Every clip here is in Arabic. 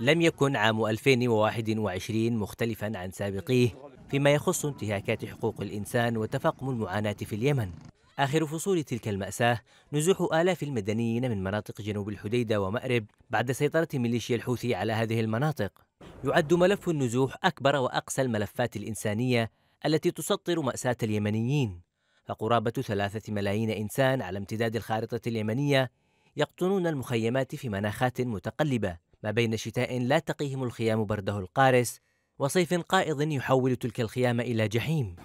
لم يكن عام 2021 مختلفا عن سابقيه فيما يخص انتهاكات حقوق الإنسان وتفاقم المعاناة في اليمن آخر فصول تلك المأساة نزوح آلاف المدنيين من مناطق جنوب الحديدة ومأرب بعد سيطرة ميليشيا الحوثي على هذه المناطق يعد ملف النزوح أكبر وأقسى الملفات الإنسانية التي تسطر مأساة اليمنيين فقرابة ثلاثة ملايين إنسان على امتداد الخارطة اليمنية يقطنون المخيمات في مناخات متقلبة ما بين شتاء لا تقيهم الخيام برده القارس وصيف قائض يحول تلك الخيام إلى جحيم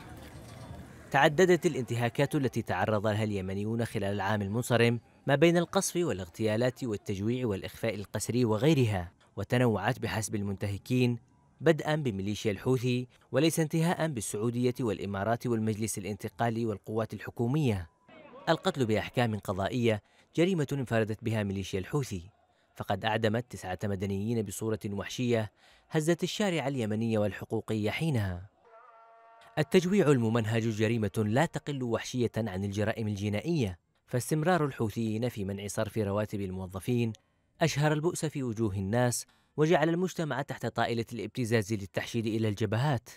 تعددت الانتهاكات التي تعرض لها اليمنيون خلال العام المنصرم ما بين القصف والاغتيالات والتجويع والإخفاء القسري وغيرها وتنوعت بحسب المنتهكين بدءا بميليشيا الحوثي وليس انتهاء بالسعودية والإمارات والمجلس الانتقالي والقوات الحكومية القتل بأحكام قضائية جريمة انفردت بها ميليشيا الحوثي فقد أعدمت تسعة مدنيين بصورة وحشية هزت الشارع اليمني والحقوقي حينها. التجويع الممنهج جريمة لا تقل وحشية عن الجرائم الجنائية، فاستمرار الحوثيين في منع صرف رواتب الموظفين أشهر البؤس في وجوه الناس وجعل المجتمع تحت طائلة الابتزاز للتحشيد إلى الجبهات.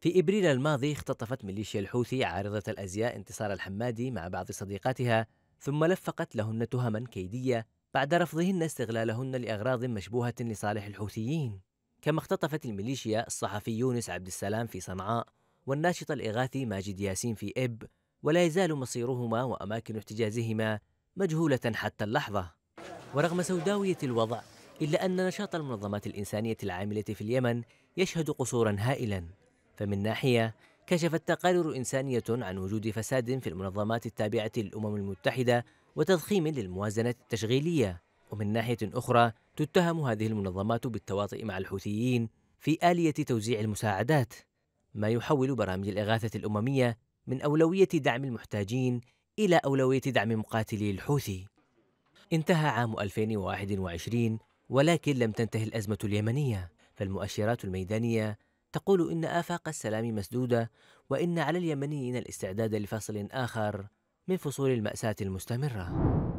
في إبريل الماضي اختطفت ميليشيا الحوثي عارضة الأزياء انتصار الحمادي مع بعض صديقاتها ثم لفقت لهن تهما كيدية بعد رفضهن استغلالهن لأغراض مشبوهة لصالح الحوثيين كما اختطفت الميليشيا الصحفي يونس عبد السلام في صنعاء والناشط الإغاثي ماجد ياسين في إب ولا يزال مصيرهما وأماكن احتجازهما مجهولة حتى اللحظة ورغم سوداوية الوضع إلا أن نشاط المنظمات الإنسانية العاملة في اليمن يشهد قصورا هائلا فمن ناحية كشفت تقارير إنسانية عن وجود فساد في المنظمات التابعة للأمم المتحدة وتضخيم للموازنة التشغيلية ومن ناحية أخرى تتهم هذه المنظمات بالتواطئ مع الحوثيين في آلية توزيع المساعدات ما يحول برامج الإغاثة الأممية من أولوية دعم المحتاجين إلى أولوية دعم مقاتلي الحوثي انتهى عام 2021 ولكن لم تنتهي الأزمة اليمنية فالمؤشرات الميدانية تقول إن آفاق السلام مسدودة وإن على اليمنيين الاستعداد لفصل آخر من فصول المأساة المستمرة